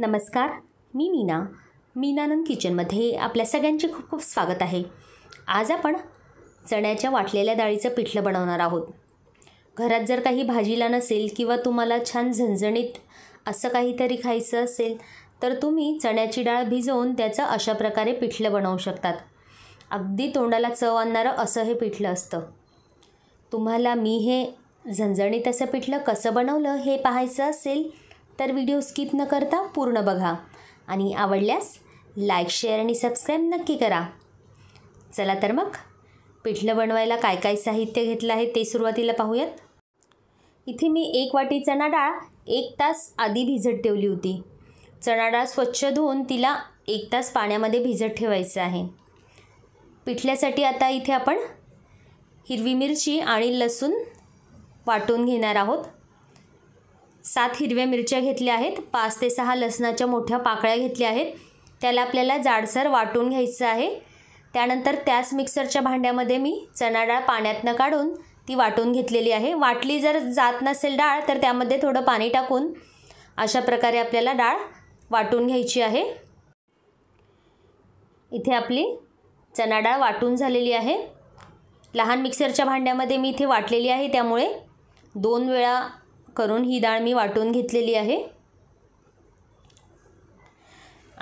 नमस्कार मी मीना मीनानंद किचनमध्ये आपल्या सगळ्यांचे खूप खूप स्वागत आहे आज आपण चण्याच्या वाटलेल्या डाळीचं पिठलं बनवणार आहोत घरात जर काही भाजीला नसेल किंवा तुम्हाला छान झणझणीत असं काहीतरी खायचं असेल तर तुम्ही चण्याची डाळ भिजवून त्याचं अशा प्रकारे पिठलं बनवू शकतात अगदी तोंडाला चव आणणारं असं हे पिठलं असतं तुम्हाला मी हे झणझणीत असं पिठलं कसं बनवलं हे पाहायचं असेल तर व्हिडिओ स्किप न करता पूर्ण बघा आणि आवडल्यास लाईक शेअर आणि सबस्क्राईब नक्की करा चला तर मग पिठलं बनवायला काय काय साहित्य घेतलं आहे ते सुरुवातीला पाहूयात इथे मी एक वाटी चणा डाळ एक तास आधी भिजत ठेवली होती चणा डाळ स्वच्छ धुवून तिला एक तास पाण्यामध्ये भिजत ठेवायचं आहे पिठल्यासाठी आता इथे आपण हिरवी मिरची आणि लसूण वाटून घेणार आहोत सात हिरव्या मिरच्या घेतल्या आहेत पाच ते सहा लसणाच्या मोठ्या पाकळ्या घेतल्या आहेत त्याला आपल्याला जाडसर वाटून घ्यायचं आहे त्यानंतर त्याच मिक्सरच्या भांड्यामध्ये मी चणा डाळ पाण्यातनं काढून ती वाटून घेतलेली आहे वाटली जर जात नसेल डाळ तर त्यामध्ये थोडं पाणी टाकून अशा प्रकारे आपल्याला डाळ वाटून घ्यायची आहे इथे आपली चणा डाळ वाटून झालेली आहे लहान मिक्सरच्या भांड्यामध्ये मी इथे वाटलेली आहे त्यामुळे दोन वेळा करून ही डाळ मी वाटून घेतलेली आहे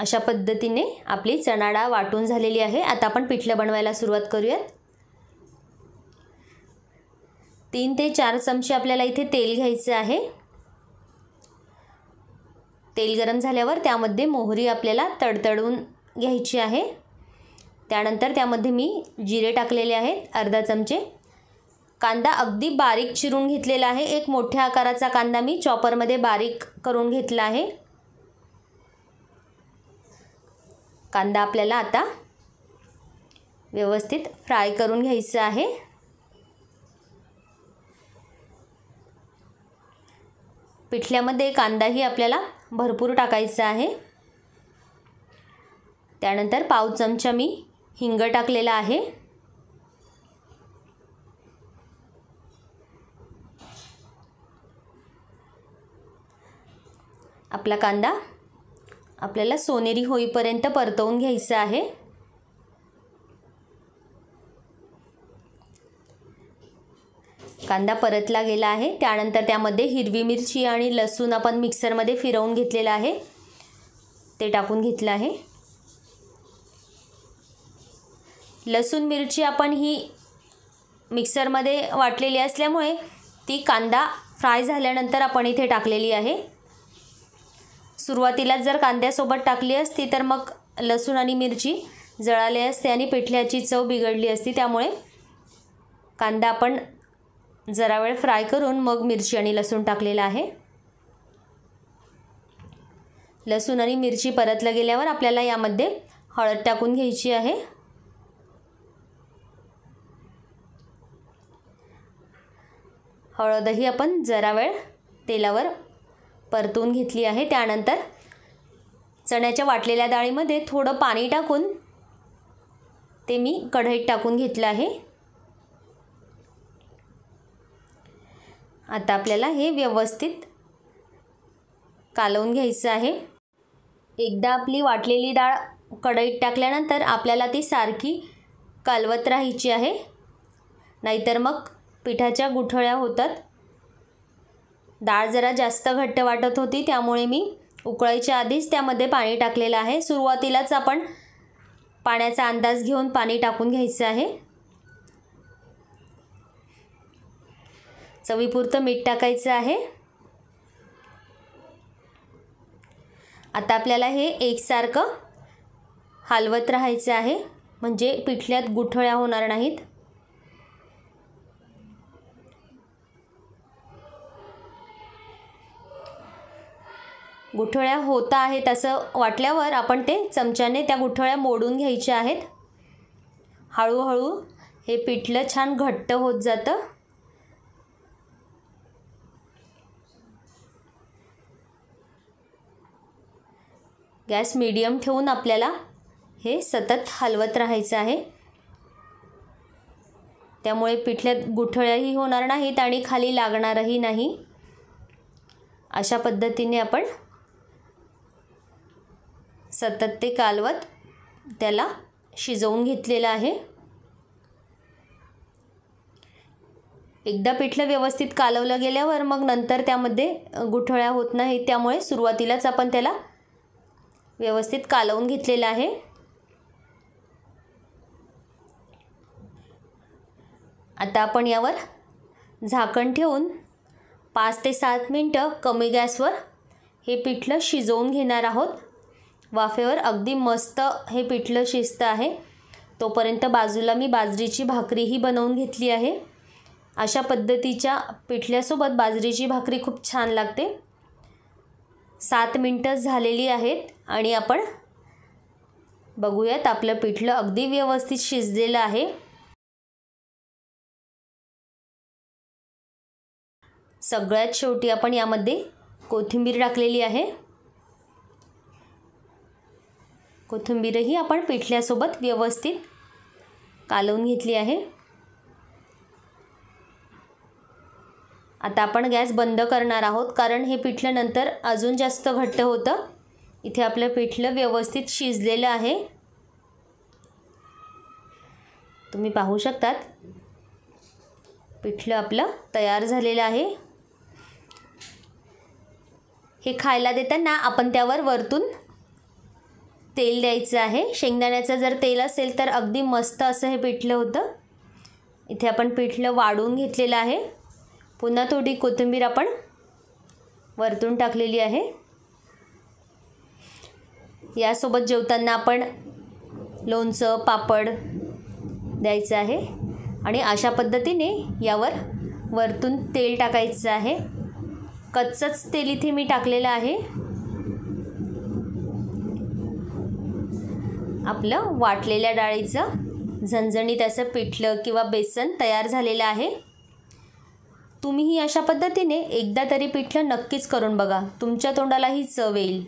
अशा पद्धतीने आपली चणा डाळ वाटून झालेली आहे आता आपण पिठलं बनवायला सुरुवात करूयात तीन ते चार चमचे आपल्याला इथे तेल घ्यायचं आहे तेल गरम झाल्यावर त्यामध्ये मोहरी आपल्याला तडतडून घ्यायची आहे त्यानंतर त्यामध्ये मी जिरे टाकलेले आहेत अर्धा चमचे कांदा अगदी बारीक चिरून घेतलेला आहे एक मोठ्या आकाराचा कांदा मी चॉपरमध्ये बारीक करून घेतला आहे कांदा आपल्याला आता व्यवस्थित फ्राय करून घ्यायचं आहे पिठल्यामध्ये कांदाही आपल्याला भरपूर टाकायचा आहे त्यानंतर पाव चमचा मी हिंग टाकलेला आहे आपला कांदा आपल्याला सोनेरी होईपर्यंत परतवून घ्यायचा आहे कांदा परतला गेला आहे त्यानंतर त्यामध्ये हिरवी मिरची आणि लसूण आपण मिक्सरमध्ये फिरवून घेतलेला आहे ते टाकून घेतलं आहे लसूण मिरची आपण ही मिक्सरमध्ये वाटलेली असल्यामुळे ती कांदा फ्राय झाल्यानंतर आपण इथे टाकलेली आहे सुरुवातीलाच जर कांद्यासोबत टाकली असती तर मग लसूण आणि मिरची जळाले असते आणि पिठल्याची चव बिघडली असती त्यामुळे कांदा आपण जरा वेळ फ्राय करून मग मिरची आणि लसूण टाकलेला आहे लसूण आणि मिरची परतलं गेल्यावर आपल्याला यामध्ये हळद टाकून घ्यायची आहे हळदही आपण जरा वेळ तेलावर परतून घेतली आहे त्यानंतर चण्याच्या वाटलेल्या डाळीमध्ये थोडं पाणी टाकून ते मी कढईत टाकून घेतलं आहे आता आपल्याला हे व्यवस्थित कालवून घ्यायचं आहे एकदा आपली वाटलेली डाळ कढईत टाकल्यानंतर आपल्याला ती सारखी कालवत राहायची आहे नाहीतर मग पिठाच्या गुठळ्या होतात डाळ जरा जास्त घट्ट वाटत होती त्यामुळे मी उकळायच्या आधीच त्यामध्ये पाणी टाकलेलं आहे सुरुवातीलाच आपण पाण्याचा अंदाज घेऊन पाणी टाकून घ्यायचं आहे चवीपुरतं मीठ टाकायचं आहे आता आपल्याला हे एकसारखं हलवत राहायचं आहे म्हणजे पिठल्यात गुठळ्या होणार नाहीत गुठळ्या होत आहेत असं वाटल्यावर आपण ते चमच्याने त्या गुठळ्या मोडून घ्यायच्या आहेत हळूहळू हे पिठलं छान घट्ट होत जातं गॅस मीडियम ठेवून आपल्याला हे सतत हलवत राहायचं आहे त्यामुळे पिठल्यात गुठळ्याही होणार नाहीत आणि खाली लागणारही नाही अशा पद्धतीने आपण सतत ते कालवत त्याला शिजवून घेतलेलं आहे एकदा पिठलं व्यवस्थित कालवलं गेल्यावर मग नंतर त्यामध्ये गुठळ्या होत नाही त्यामुळे सुरुवातीलाच आपण त्याला व्यवस्थित कालवून घेतलेलं आहे आता आपण यावर झाकण ठेवून पाच ते सात मिनटं कमी गॅसवर हे पिठलं शिजवून घेणार आहोत वाफेवर अगदी मस्त हे पिठलं शिजत आहे तोपर्यंत बाजूला मी बाजरीची भाकरीही बनवून घेतली आहे अशा पद्धतीच्या पिठल्यासोबत बाजरीची भाकरी खूप छान लागते सात मिनटं झालेली आहेत आणि आपण बघूयात आपलं पिठलं अगदी व्यवस्थित शिजलेलं आहे सगळ्यात शेवटी आपण यामध्ये कोथिंबीर टाकलेली आहे कोथिंबीरही आपण पिठल्यासोबत व्यवस्थित कालवून घेतली आहे आता आपण गॅस बंद करणार आहोत कारण हे पिठल्यानंतर अजून जास्त घट्ट होतं इथे आपलं पिठलं व्यवस्थित शिजलेलं आहे तुम्ही पाहू शकतात पिठलं आपलं तयार झालेलं आहे हे खायला देताना आपण त्यावर वरतून तेल द्यायचं आहे शेंगदाण्याचं जर तेल असेल तर अगदी मस्त असं हे पिठलं होतं इथे आपण पिठलं वाढून घेतलेलं आहे पुन्हा थोडी कोथिंबीर आपण वरतून टाकलेली आहे यासोबत जेवताना आपण लोणचं पापड द्यायचं आहे आणि अशा पद्धतीने यावर वरतून तेल टाकायचं आहे कच्चंच तेल इथे मी टाकलेलं आहे आपलं वाटलेल्या डाळीचं झणझणीत असं पिठलं किंवा बेसन तयार झालेलं आहे तुम्हीही अशा पद्धतीने एकदा तरी पिठलं नक्कीच करून बघा तुमच्या तोंडालाही चव येईल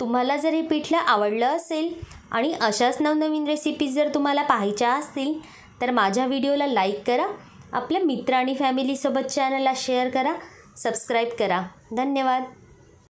तुम्हाला जर हे पिठलं आवडलं असेल आणि अशाच नवनवीन रेसिपीज जर तुम्हाला पाहायच्या असतील तर माझ्या व्हिडिओला लाईक करा आपल्या मित्र आणि फॅमिलीसोबत चॅनलला शेअर करा सबस्क्राईब करा धन्यवाद